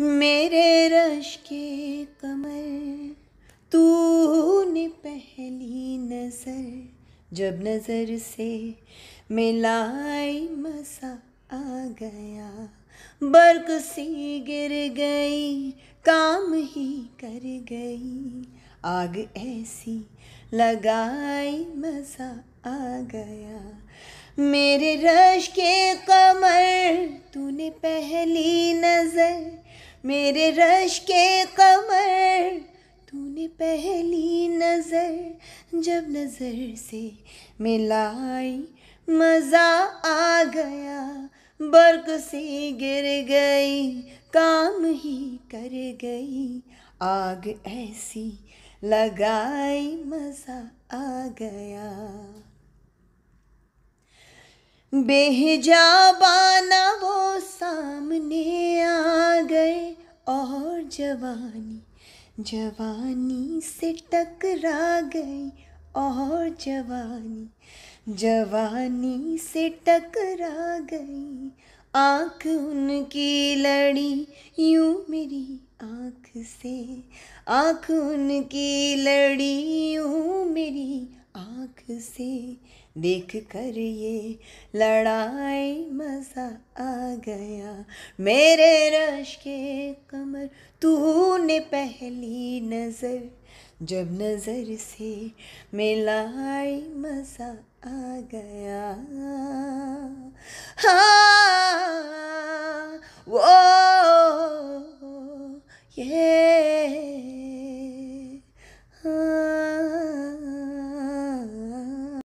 मेरे रश के कमर तूने पहली नज़र जब नज़र से मिलाई मसा आ गया बर्क सी गिर गई काम ही कर गई आग ऐसी लगाई मज़ा आ गया मेरे रश के कमर तूने पहली नज़र मेरे रश के कमर तूने पहली नज़र जब नज़र से मिलाई मज़ा आ गया बर्क से गिर गई काम ही कर गई आग ऐसी लगाई मज़ा आ गया बेहिजाबाना वो जवानी जवानी से टकरा गई और जवानी जवानी से टकरा गई आँख उनकी लड़ी यूं मेरी आँख से आँख उनकी लड़ी यूं से देख कर ये लड़ाई मज़ा आ गया मेरे रश के कमर तूने पहली नज़र जब नज़र से मिलाई मज़ा आ गया हाँ वो ये